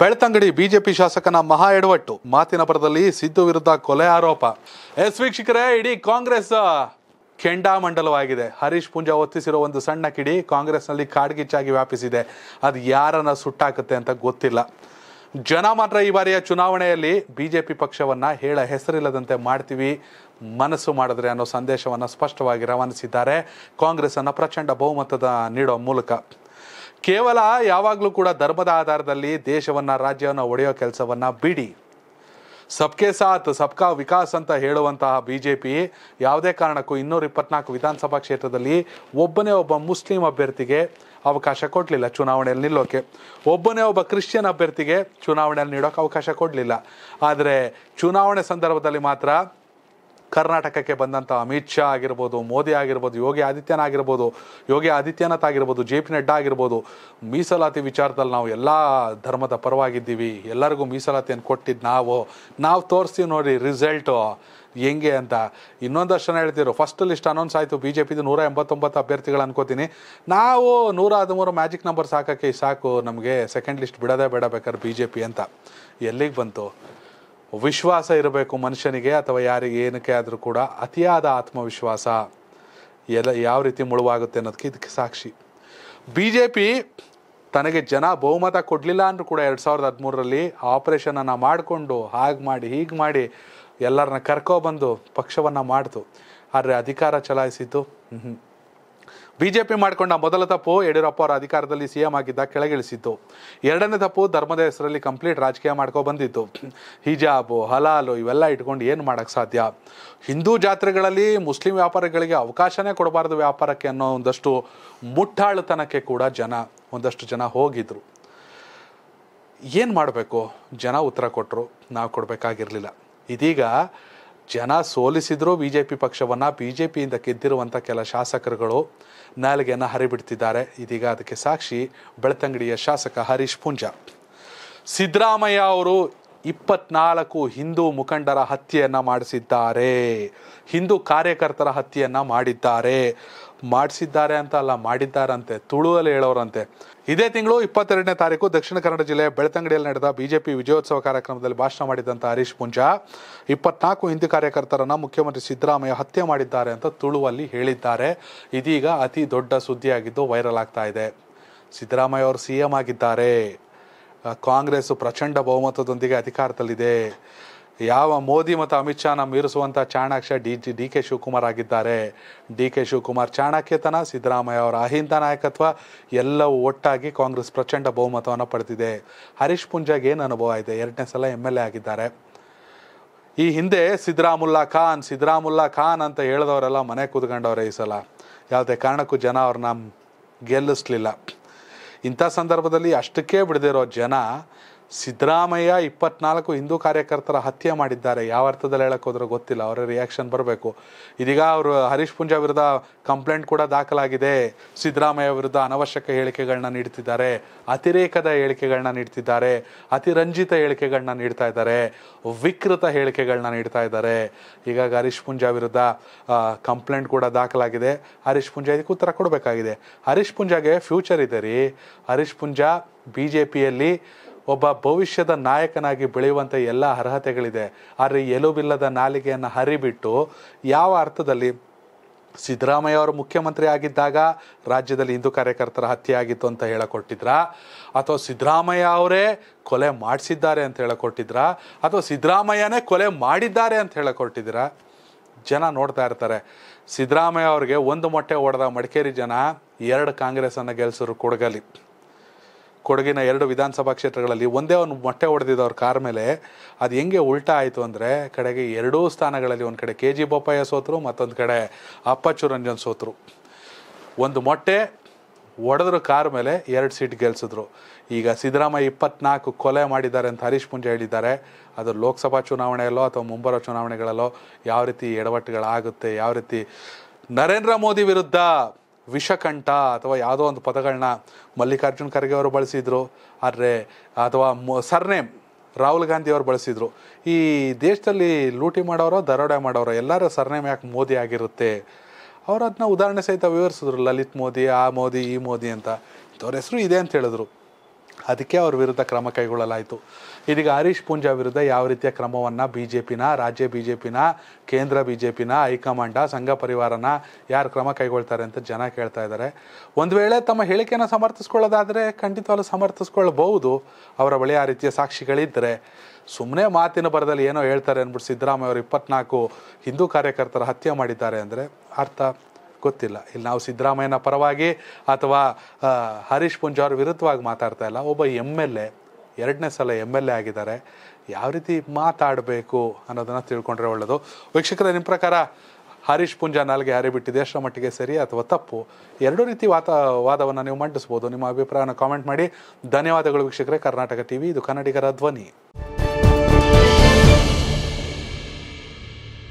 Belthangady BJP ಶಾಸಕನ ಮಹಾ ಎಡವಟ್ಟು ಮಾತಿನ ಪರದಲ್ಲಿ ಸಿದ್ದು ವಿರುದ್ಧ ಕೊಲೆ ಆರೋಪ ಎಸ್ ವೀಕ್ಷಕರೇ ಇಡೀ ಕಾಂಗ್ರೆಸ್ ಕೆಂಡಾಮಂಡಲವಾಗಿದೆ ಹರೀಶ್ ಪೂಂಜಾ ಒತ್ತಿಸಿರೋ ಒಂದು ಸಣ್ಣ ಕಿಡಿ ಕಾಂಗ್ರೆಸ್ನಲ್ಲಿ ಕಾಡ್ಗಿಚ್ಚಾಗಿ ವ್ಯಾಪಿಸಿದೆ ಅದು ಯಾರನ್ನ ಸುಟ್ಟಾಕತ್ತೆ ಅಂತ ಗೊತ್ತಿಲ್ಲ ಜನ ಮಾತ್ರ ಈ ಬಾರಿಯ ಚುನಾವಣೆಯಲ್ಲಿ ಬಿಜೆಪಿ ಪಕ್ಷವನ್ನ ಹೇಳ ಹೆಸರಿಲ್ಲದಂತೆ ಮಾಡ್ತೀವಿ ಮನಸ್ಸು ಮಾಡಿದ್ರೆ ಅನ್ನೋ ಸಂದೇಶವನ್ನು ಸ್ಪಷ್ಟವಾಗಿ ರವಾನಿಸಿದ್ದಾರೆ ಕಾಂಗ್ರೆಸ್ ಅನ್ನು ಪ್ರಚಂಡ ಬಹುಮತದ ನೀಡೋ ಮೂಲಕ ಕೇವಲ ಯಾವಾಗಲೂ ಕೂಡ ಧರ್ಮದ ಆಧಾರದಲ್ಲಿ ದೇಶವನ್ನು ರಾಜ್ಯವನ್ನು ಒಡೆಯೋ ಕೆಲಸವನ್ನು ಬಿಡಿ ಸಬ್ಕೆ ಸಾಥ್ ಸಬ್ಕಾ ವಿಕಾಸ್ ಅಂತ ಹೇಳುವಂತಹ ಬಿ ಜೆ ಪಿ ಯಾವುದೇ ಕಾರಣಕ್ಕೂ ಇನ್ನೂರ ಇಪ್ಪತ್ನಾಲ್ಕು ವಿಧಾನಸಭಾ ಕ್ಷೇತ್ರದಲ್ಲಿ ಒಬ್ಬನೇ ಒಬ್ಬ ಮುಸ್ಲಿಂ ಅಭ್ಯರ್ಥಿಗೆ ಅವಕಾಶ ಕೊಡಲಿಲ್ಲ ಚುನಾವಣೆಯಲ್ಲಿ ನಿಲ್ಲೋಕೆ ಒಬ್ಬನೇ ಒಬ್ಬ ಕ್ರಿಶ್ಚಿಯನ್ ಅಭ್ಯರ್ಥಿಗೆ ಚುನಾವಣೆಯಲ್ಲಿ ನೀಡೋಕೆ ಅವಕಾಶ ಕೊಡಲಿಲ್ಲ ಆದರೆ ಚುನಾವಣೆ ಸಂದರ್ಭದಲ್ಲಿ ಮಾತ್ರ ಕರ್ನಾಟಕಕ್ಕೆ ಬಂದಂಥ ಅಮಿತ್ ಶಾ ಆಗಿರ್ಬೋದು ಮೋದಿ ಆಗಿರ್ಬೋದು ಯೋಗಿ ಆದಿತ್ಯನಾಥ್ ಆಗಿರ್ಬೋದು ಯೋಗಿ ಆದಿತ್ಯನಾಥ್ ಆಗಿರ್ಬೋದು ಜೆ ಪಿ ನಡ್ಡಾ ಆಗಿರ್ಬೋದು ಮೀಸಲಾತಿ ವಿಚಾರದಲ್ಲಿ ನಾವು ಎಲ್ಲ ಧರ್ಮದ ಪರವಾಗಿದ್ದೀವಿ ಎಲ್ಲರಿಗೂ ಮೀಸಲಾತಿಯನ್ನು ಕೊಟ್ಟಿದ್ದು ನಾವು ನಾವು ತೋರಿಸ್ತೀವಿ ನೋಡಿ ರಿಸಲ್ಟು ಹೆಂಗೆ ಅಂತ ಇನ್ನೊಂದಷ್ಟು ಜನ ಹೇಳ್ತಿದ್ರು ಫಸ್ಟ್ ಲಿಸ್ಟ್ ಅನೌನ್ಸ್ ಆಯಿತು ಬಿ ಜೆ ಪಿದು ನೂರ ಎಂಬತ್ತೊಂಬತ್ತು ಅಭ್ಯರ್ಥಿಗಳು ಅನ್ಕೋತೀನಿ ನಾವು ನೂರ ಹದಿಮೂರು ಮ್ಯಾಜಿಕ್ ನಂಬರ್ ಸಾಕೋಕ್ಕೆ ಸಾಕು ನಮಗೆ ಸೆಕೆಂಡ್ ಲಿಸ್ಟ್ ಬಿಡೋದೇ ಬೇಡ ಬೇಕಾದ್ರೆ ಬಿ ಜೆ ಪಿ ಅಂತ ಎಲ್ಲಿಗೆ ಬಂತು ವಿಶ್ವಾಸ ಇರಬೇಕು ಮನುಷ್ಯನಿಗೆ ಅಥವಾ ಯಾರಿಗೆ ಏನಕ್ಕೆ ಆದರೂ ಕೂಡ ಅತಿಯಾದ ಆತ್ಮವಿಶ್ವಾಸ ಎಲ್ಲ ಯಾವ ರೀತಿ ಮುಳುವಾಗುತ್ತೆ ಅನ್ನೋದಕ್ಕೆ ಇದಕ್ಕೆ ಸಾಕ್ಷಿ ಬಿ ಜೆ ಪಿ ತನಗೆ ಜನ ಬಹುಮತ ಕೊಡಲಿಲ್ಲ ಅಂದರೂ ಕೂಡ ಎರಡು ಸಾವಿರದ ಹದಿಮೂರರಲ್ಲಿ ಆಪರೇಷನನ್ನು ಮಾಡಿಕೊಂಡು ಹಾಗೆ ಮಾಡಿ ಹೀಗೆ ಮಾಡಿ ಎಲ್ಲರನ್ನ ಕರ್ಕೊಬಂದು ಪಕ್ಷವನ್ನು ಮಾಡ್ತು ಆದರೆ ಅಧಿಕಾರ ಚಲಾಯಿಸಿತು ಹ್ಞೂ ಬಿಜೆಪಿ ಮಾಡಿಕೊಂಡ ಮೊದಲ ತಪ್ಪು ಯಡಿಯೂರಪ್ಪ ಅವರ ಅಧಿಕಾರದಲ್ಲಿ ಸಿಎಂ ಆಗಿದ್ದ ಕೆಳಗಿಳಿಸಿತ್ತು ಎರಡನೇ ತಪ್ಪು ಧರ್ಮದ ಹೆಸರಲ್ಲಿ ಕಂಪ್ಲೀಟ್ ರಾಜಕೀಯ ಮಾಡ್ಕೊ ಬಂದಿತ್ತು ಹಿಜಾಬು ಹಲಾಲು ಇವೆಲ್ಲ ಇಟ್ಕೊಂಡು ಏನು ಮಾಡೋಕ್ಕೆ ಸಾಧ್ಯ ಹಿಂದೂ ಜಾತ್ರೆಗಳಲ್ಲಿ ಮುಸ್ಲಿಂ ವ್ಯಾಪಾರಿಗಳಿಗೆ ಅವಕಾಶನೇ ಕೊಡಬಾರದು ವ್ಯಾಪಾರಕ್ಕೆ ಅನ್ನೋ ಒಂದಷ್ಟು ಮುಟ್ಟಾಳುತನಕ್ಕೆ ಕೂಡ ಜನ ಒಂದಷ್ಟು ಜನ ಹೋಗಿದ್ರು ಏನು ಮಾಡಬೇಕು ಜನ ಉತ್ತರ ಕೊಟ್ಟರು ನಾವು ಕೊಡಬೇಕಾಗಿರಲಿಲ್ಲ ಇದೀಗ ಜನ ಸೋಲಿಸಿದರೂ ಬಿ ಜೆ ಪಿ ಪಕ್ಷವನ್ನು ಬಿ ಜೆ ಪಿಯಿಂದ ಗೆದ್ದಿರುವಂಥ ಕೆಲ ಶಾಸಕರುಗಳು ನಾಲಿಗೆಯನ್ನು ಹರಿಬಿಡ್ತಿದ್ದಾರೆ ಇದೀಗ ಅದಕ್ಕೆ ಸಾಕ್ಷಿ ಬೆಳ್ತಂಗಡಿಯ ಶಾಸಕ ಹರೀಶ್ ಪುಂಜಾ ಸಿದ್ದರಾಮಯ್ಯ ಅವರು ಇಪ್ಪತ್ನಾಲ್ಕು ಹಿಂದೂ ಮುಖಂಡರ ಹತ್ಯೆಯನ್ನು ಮಾಡಿಸಿದ್ದಾರೆ ಹಿಂದೂ ಕಾರ್ಯಕರ್ತರ ಹತ್ಯೆಯನ್ನು ಮಾಡಿದ್ದಾರೆ ಮಾಡಿಸಿದ್ದಾರೆ ಅಂತ ಅಲ್ಲ ಮಾಡಿದ್ದಾರಂತೆ ತುಳುವಲ್ಲಿ ಹೇಳೋರಂತೆ ಇದೇ ತಿಂಗಳು ಇಪ್ಪತ್ತೆರಡನೇ ತಾರೀಕು ದಕ್ಷಿಣ ಕನ್ನಡ ಜಿಲ್ಲೆ ಬೆಳ್ತಂಗಡಿಯಲ್ಲಿ ನಡೆದ ಬಿಜೆಪಿ ವಿಜಯೋತ್ಸವ ಕಾರ್ಯಕ್ರಮದಲ್ಲಿ ಭಾಷಣ ಮಾಡಿದಂಥ ಹರೀಶ್ ಪುಂಜಾ ಇಪ್ಪತ್ನಾಲ್ಕು ಹಿಂದಿ ಕಾರ್ಯಕರ್ತರನ್ನು ಮುಖ್ಯಮಂತ್ರಿ ಸಿದ್ದರಾಮಯ್ಯ ಹತ್ಯೆ ಮಾಡಿದ್ದಾರೆ ಅಂತ ತುಳುವಲ್ಲಿ ಹೇಳಿದ್ದಾರೆ ಇದೀಗ ಅತಿ ದೊಡ್ಡ ಸುದ್ದಿಯಾಗಿದ್ದು ವೈರಲ್ ಆಗ್ತಾ ಇದೆ ಸಿದ್ದರಾಮಯ್ಯ ಅವರು ಸಿ ಎಂ ಆಗಿದ್ದಾರೆ ಕಾಂಗ್ರೆಸ್ ಪ್ರಚಂಡ ಬಹುಮತದೊಂದಿಗೆ ಅಧಿಕಾರದಲ್ಲಿದೆ ಯಾವ ಮೋದಿ ಮತ್ತು ಅಮಿತ್ ಶಾ ಶಾನ ಮೀರಿಸುವಂಥ ಚಾಣಾಕ್ಷ ಡಿ ಜಿ ಡಿ ಕೆ ಶಿವಕುಮಾರ್ ಆಗಿದ್ದಾರೆ ಡಿ ಕೆ ಶಿವಕುಮಾರ್ ಚಾಣಾಕ್ಯತನ ಸಿದ್ದರಾಮಯ್ಯ ಅವರ ಅಹಿಂದ ನಾಯಕತ್ವ ಎಲ್ಲವೂ ಒಟ್ಟಾಗಿ ಕಾಂಗ್ರೆಸ್ ಪ್ರಚಂಡ ಬಹುಮತವನ್ನು ಪಡೆದಿದೆ ಹರೀಶ್ ಪುಂಜಾಗೆ ಏನು ಅನುಭವ ಇದೆ ಎರಡನೇ ಸಲ ಎಮ್ ಎಲ್ ಎ ಆಗಿದ್ದಾರೆ ಈ ಹಿಂದೆ ಸಿದ್ದರಾಮುಲ್ಲಾ ಖಾನ್ ಸಿದ್ದರಾಮುಲ್ಲಾ ಖಾನ್ ಅಂತ ಹೇಳಿದವರೆಲ್ಲ ಮನೆ ಕೂತ್ಕೊಂಡವ್ರೆ ಈ ಸಲ ಯಾವುದೇ ಕಾರಣಕ್ಕೂ ಜನ ಅವ್ರನ್ನ ಗೆಲ್ಲಿಸ್ಲಿಲ್ಲ ಇಂಥ ಸಂದರ್ಭದಲ್ಲಿ ಅಷ್ಟಕ್ಕೇ ಬಿಡದಿರೋ ಜನ ಸಿದ್ದರಾಮಯ್ಯ ಇಪ್ಪತ್ನಾಲ್ಕು ಹಿಂದೂ ಕಾರ್ಯಕರ್ತರ ಹತ್ಯೆ ಮಾಡಿದ್ದಾರೆ ಯಾವ ಅರ್ಥದಲ್ಲಿ ಹೇಳೋಕ್ಕೋದ್ರೆ ಗೊತ್ತಿಲ್ಲ ಅವರ ರಿಯಾಕ್ಷನ್ ಬರಬೇಕು ಇದೀಗ ಅವರು ಹರೀಶ್ ಪುಂಜ ವಿರುದ್ಧ ಕಂಪ್ಲೇಂಟ್ ಕೂಡ ದಾಖಲಾಗಿದೆ ಸಿದ್ದರಾಮಯ್ಯ ವಿರುದ್ಧ ಅನವಶ್ಯಕ ಹೇಳಿಕೆಗಳನ್ನ ನೀಡ್ತಿದ್ದಾರೆ ಅತಿರೇಕದ ಹೇಳಿಕೆಗಳನ್ನ ನೀಡ್ತಿದ್ದಾರೆ ಅತಿರಂಜಿತ ಹೇಳಿಕೆಗಳನ್ನ ನೀಡ್ತಾ ಇದ್ದಾರೆ ವಿಕೃತ ಹೇಳಿಕೆಗಳನ್ನ ನೀಡ್ತಾ ಇದ್ದಾರೆ ಈಗಾಗ ಹರೀಶ್ ಪುಂಜ ವಿರುದ್ಧ ಕಂಪ್ಲೇಂಟ್ ಕೂಡ ದಾಖಲಾಗಿದೆ ಹರೀಶ್ ಪುಂಜ ಇದಕ್ಕೆ ಉತ್ತರ ಕೊಡಬೇಕಾಗಿದೆ ಹರೀಶ್ ಪುಂಜಾಗೆ ಫ್ಯೂಚರ್ ಇದೆ ರೀ ಹರೀಶ್ ಪುಂಜ ಬಿ ಜೆ ಪಿಯಲ್ಲಿ ಒಬ್ಬ ಭವಿಷ್ಯದ ನಾಯಕನಾಗಿ ಬೆಳೆಯುವಂಥ ಎಲ್ಲ ಅರ್ಹತೆಗಳಿದೆ ಆದರೆ ಎಲುಬಿಲ್ಲದ ನಾಲಿಗೆಯನ್ನು ಹರಿಬಿಟ್ಟು ಯಾವ ಅರ್ಥದಲ್ಲಿ ಸಿದ್ದರಾಮಯ್ಯ ಅವರು ಮುಖ್ಯಮಂತ್ರಿ ಆಗಿದ್ದಾಗ ರಾಜ್ಯದಲ್ಲಿ ಹಿಂದೂ ಕಾರ್ಯಕರ್ತರ ಹತ್ಯೆ ಆಗಿತ್ತು ಅಂತ ಹೇಳಿಕೊಟ್ಟಿದ್ರ ಅಥವಾ ಸಿದ್ದರಾಮಯ್ಯ ಅವರೇ ಕೊಲೆ ಮಾಡಿಸಿದ್ದಾರೆ ಅಂತ ಹೇಳಿಕೊಟ್ಟಿದ್ರ ಅಥವಾ ಸಿದ್ದರಾಮಯ್ಯನೇ ಕೊಲೆ ಮಾಡಿದ್ದಾರೆ ಅಂತ ಹೇಳಿಕೊಟ್ಟಿದ್ದೀರ ಜನ ನೋಡ್ತಾ ಇರ್ತಾರೆ ಸಿದ್ದರಾಮಯ್ಯ ಅವ್ರಿಗೆ ಒಂದು ಮೊಟ್ಟೆ ಹೊಡೆದ ಮಡಿಕೇರಿ ಜನ ಎರಡು ಕಾಂಗ್ರೆಸ್ಸನ್ನು ಗೆಲ್ಸರು ಕೊಡಗಲಿ ಕೊಡಗಿನ ಎರಡು ವಿಧಾನಸಭಾ ಕ್ಷೇತ್ರಗಳಲ್ಲಿ ಒಂದೇ ಒಂದು ಮೊಟ್ಟೆ ಹೊಡೆದಿದ್ದವ್ರ ಕಾರ್ ಮೇಲೆ ಅದು ಹೆಂಗೆ ಉಲ್ಟಾ ಆಯಿತು ಅಂದರೆ ಕಡೆಗೆ ಎರಡೂ ಸ್ಥಾನಗಳಲ್ಲಿ ಒಂದು ಕಡೆ ಕೆ ಜಿ ಬೋಪಯ್ಯ ಸೋತರು ಮತ್ತೊಂದು ಕಡೆ ಅಪ್ಪಚ್ಚು ರಂಜನ್ ಸೋತರು ಒಂದು ಮೊಟ್ಟೆ ಒಡೆದ್ರು ಕಾರ್ ಮೇಲೆ ಎರಡು ಸೀಟ್ ಗೆಲ್ಸಿದ್ರು ಈಗ ಸಿದ್ದರಾಮಯ್ಯ ಇಪ್ಪತ್ನಾಲ್ಕು ಕೊಲೆ ಮಾಡಿದ್ದಾರೆ ಅಂತ ಹರೀಶ್ ಪುಂಜೆ ಹೇಳಿದ್ದಾರೆ ಅದು ಲೋಕಸಭಾ ಚುನಾವಣೆಯಲ್ಲೋ ಅಥವಾ ಮುಂಬರೋ ಚುನಾವಣೆಗಳಲ್ಲೋ ಯಾವ ರೀತಿ ಎಡವಟ್ಟುಗಳಾಗುತ್ತೆ ಯಾವ ರೀತಿ ನರೇಂದ್ರ ಮೋದಿ ವಿರುದ್ಧ ವಿಷಕಂಠ ಅಥವಾ ಯಾವುದೋ ಒಂದು ಪದಗಳನ್ನ ಮಲ್ಲಿಕಾರ್ಜುನ್ ಖರ್ಗೆ ಅವರು ಬಳಸಿದ್ರು ಆದರೆ ಅಥವಾ ಸರ್ನೇಮ್ ರಾಹುಲ್ ಗಾಂಧಿ ಅವರು ಬಳಸಿದ್ರು ಈ ದೇಶದಲ್ಲಿ ಲೂಟಿ ಮಾಡೋರೋ ದರೋಡೆ ಮಾಡೋರೋ ಎಲ್ಲರ ಸರ್ನೇಮ್ ಯಾಕೆ ಮೋದಿ ಆಗಿರುತ್ತೆ ಅವ್ರು ಅದನ್ನ ಉದಾಹರಣೆ ಸಹಿತ ವಿವರಿಸಿದ್ರು ಲಲಿತ್ ಮೋದಿ ಆ ಮೋದಿ ಈ ಮೋದಿ ಅಂತ ಅವ್ರ ಹೆಸರು ಇದೆ ಅಂತ ಹೇಳಿದ್ರು ಅದಕ್ಕೆ ಅವ್ರ ವಿರುದ್ಧ ಕ್ರಮ ಕೈಗೊಳ್ಳಲಾಯಿತು ಇದೀಗ ಹರೀಶ್ ಪೂಂಜಾ ವಿರುದ್ಧ ಯಾವ ರೀತಿಯ ಕ್ರಮವನ್ನು ಬಿ ಜೆ ಪಿನ ರಾಜ್ಯ ಬಿ ಜೆ ಪಿನ ಕೇಂದ್ರ ಬಿ ಜೆ ಪಿನ ಹೈಕಮಾಂಡ ಸಂಘ ಪರಿವಾರನ ಯಾರು ಕ್ರಮ ಕೈಗೊಳ್ತಾರೆ ಅಂತ ಜನ ಕೇಳ್ತಾ ಇದ್ದಾರೆ ಒಂದು ವೇಳೆ ತಮ್ಮ ಹೇಳಿಕೆಯನ್ನು ಸಮರ್ಥಿಸ್ಕೊಳ್ಳೋದಾದರೆ ಖಂಡಿತವಾಗ್ಲೂ ಸಮರ್ಥಿಸ್ಕೊಳ್ಬಹುದು ಅವರ ಬಳಿ ಆ ರೀತಿಯ ಸಾಕ್ಷಿಗಳಿದ್ದರೆ ಸುಮ್ಮನೆ ಮಾತಿನ ಬರದಲ್ಲಿ ಏನೋ ಹೇಳ್ತಾರೆ ಅಂದ್ಬಿಟ್ಟು ಸಿದ್ದರಾಮಯ್ಯ ಅವರು ಇಪ್ಪತ್ನಾಲ್ಕು ಹಿಂದೂ ಕಾರ್ಯಕರ್ತರ ಹತ್ಯೆ ಮಾಡಿದ್ದಾರೆ ಅಂದರೆ ಅರ್ಥ ಗೊತ್ತಿಲ್ಲ ಇಲ್ಲಿ ನಾವು ಸಿದ್ದರಾಮಯ್ಯನ ಪರವಾಗಿ ಅಥವಾ ಹರೀಶ್ ಪುಂಜ ಅವ್ರ ವಿರುದ್ಧವಾಗಿ ಮಾತಾಡ್ತಾ ಇಲ್ಲ ಒಬ್ಬ ಎಮ್ ಎಲ್ ಎ ಎರಡನೇ ಸಲ ಎಮ್ ಎಲ್ ಎ ಆಗಿದ್ದಾರೆ ಯಾವ ರೀತಿ ಮಾತಾಡಬೇಕು ಅನ್ನೋದನ್ನು ತಿಳ್ಕೊಂಡ್ರೆ ಒಳ್ಳೆಯದು ವೀಕ್ಷಕರ ನಿಮ್ಮ ಪ್ರಕಾರ ಹರೀಶ್ ಪುಂಜಾ ನಾಲ್ಗೆ ಯಾರಿ ಬಿಟ್ಟಿದೆ ಎಷ್ಟರ ಮಟ್ಟಿಗೆ ಸರಿ ಅಥವಾ ತಪ್ಪು ಎರಡೂ ರೀತಿ ವಾತ ವಾದವನ್ನು ನೀವು ಮಂಡಿಸ್ಬೋದು ನಿಮ್ಮ ಅಭಿಪ್ರಾಯನ ಕಾಮೆಂಟ್ ಮಾಡಿ ಧನ್ಯವಾದಗಳು ವೀಕ್ಷಕರೇ ಕರ್ನಾಟಕ ವಿ ಇದು ಕನ್ನಡಿಗರ ಧ್ವನಿ